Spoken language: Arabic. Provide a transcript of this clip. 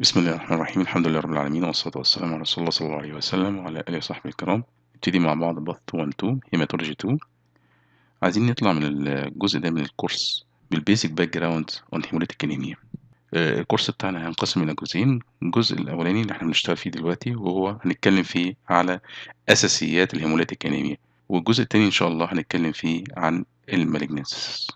بسم الله الرحمن الرحيم الحمد لله رب العالمين والصلاة والسلام على رسول الله صلى الله عليه وسلم وعلى آله وصحبه الكرام نبتدي مع بعض بث 1 2 هيماتولوجي 2 عايزين نطلع من الجزء ده من الكورس بالبيزك باك جراوند اون هيموليتيك انيميا الكورس بتاعنا هينقسم إلى جزئين الجزء الأولاني اللي احنا بنشتغل فيه دلوقتي وهو هنتكلم فيه على أساسيات الهيموليتيك انيميا والجزء التاني إن شاء الله هنتكلم فيه عن المالجنسيس